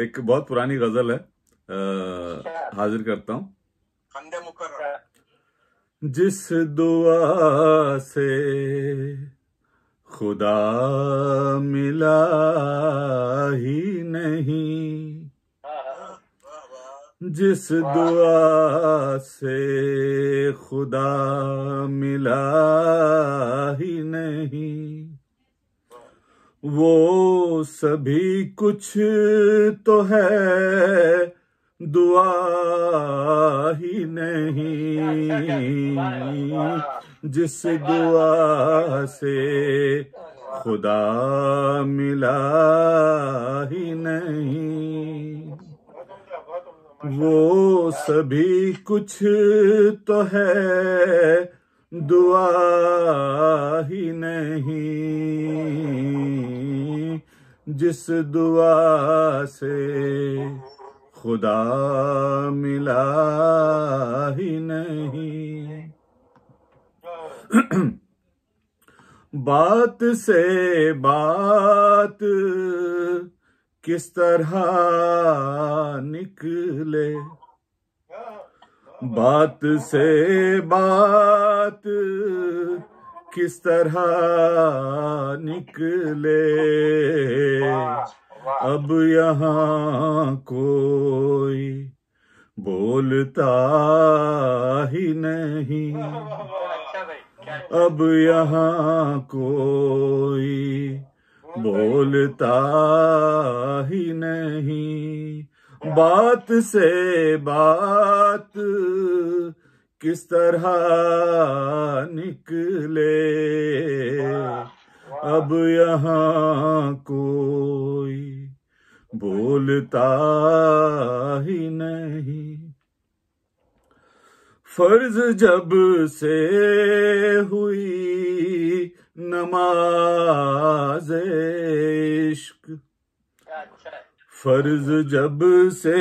एक बहुत पुरानी गजल है आ, अच्छा। हाजिर करता हूँ जिस दुआ से खुदा मिला ही नहीं जिस दुआ से खुदा मिला ही नहीं वो सभी कुछ तो है दुआ ही नहीं जिस दुआ से खुदा मिला ही नहीं वो सभी कुछ तो है जिस दुआ से खुदा मिला ही नहीं बात से बात किस तरह निकले बात से बात किस तरह निकले अब यहाँ कोई बोलता ही नहीं अब यहाँ कोई बोलता ही नहीं बात से बात किस तरह निकले अब यहाँ कोई बोलता ही नहीं फर्ज जब से हुई नमाज इश्क फर्ज जब से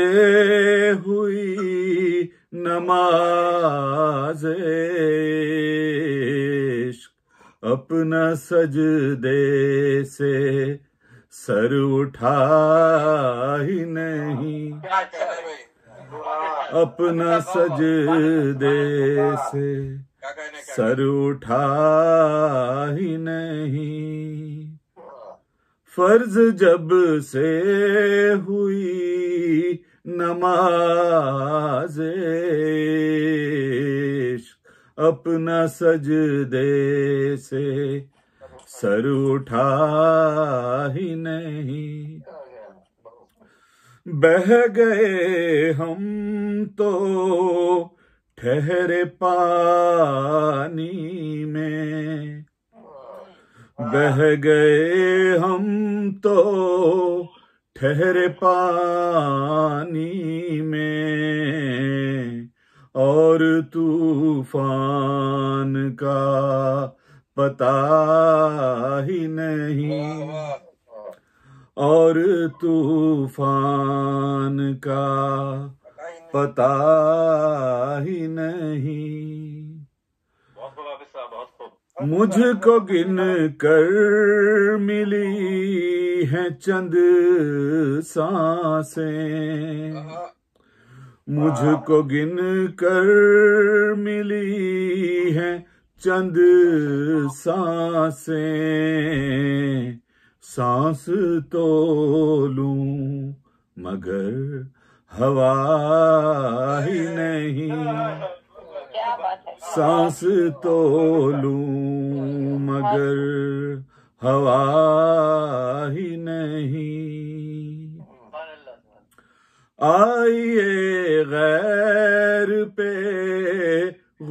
हुई नमाज अपना सजदे से सर उठा ही नहीं अपना सजदे से सर उठा ही नहीं फर्ज जब से हुई नमाज अपना सजदे से सर उठा ही नहीं बह गए हम तो ठहरे पानी में बह गए हम तो ठहरे पानी में और तूफान का पता ही नहीं और तूफान का पता ही नहीं मुझको गिन कर मिली है चंद सांसें मुझको गिन कर मिली है चंद सासे सांस तो लू मगर हवा ही नहीं सांस तो लू मगर हवा ही नहीं आइए गैर पे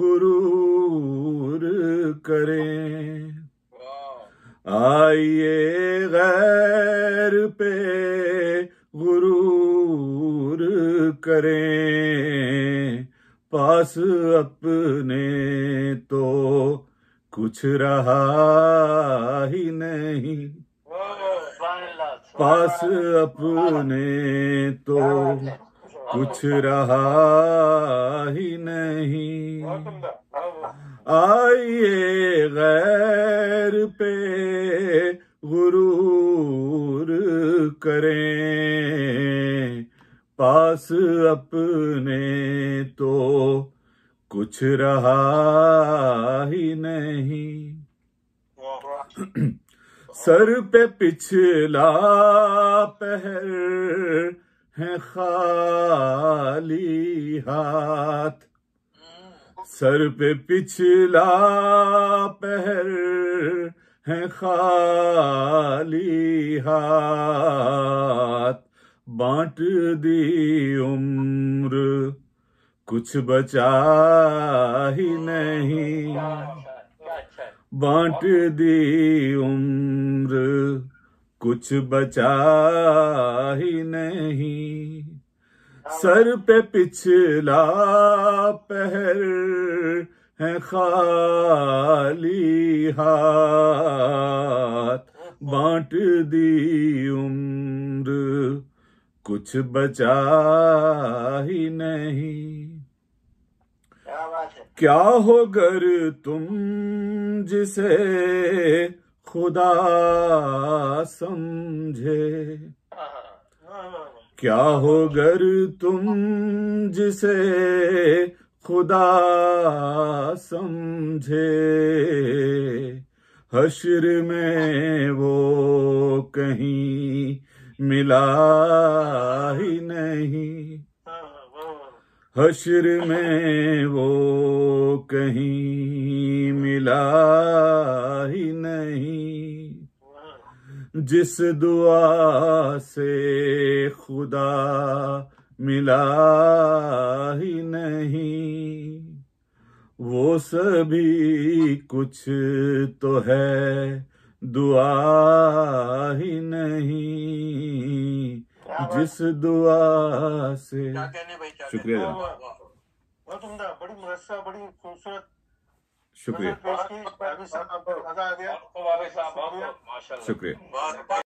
गुरूर करें आइए गैर पे गुरूर करें पास अपने तो कुछ रहा ही नहीं पास अपने तो कुछ रहा ही नहीं आइए गैर पे गुरूर करें पास अपने तो कुछ रहा ही नहीं सर पे पिछला पहर है खाली हाथ सर पे पिछला पहर है खाली हाथ बांट दी उम्र कुछ बचा ही नहीं बांट दी उम्र कुछ बचा ही नहीं सर पे पिछला पहर है खाली हाथ बांट दी उम्र कुछ बचा ही नहीं क्या हो गर तुम जिसे खुदा समझे क्या हो गर तुम जिसे खुदा समझे हशर में वो कहीं मिला ही नहीं हशर में वो कहीं मिला ही नहीं जिस दुआ से खुदा मिला ही नहीं वो सभी कुछ तो है दुआ ही नहीं जिस दुआ से शुक्रिया जनाब बड़ी शुक्रिया शुक्रिया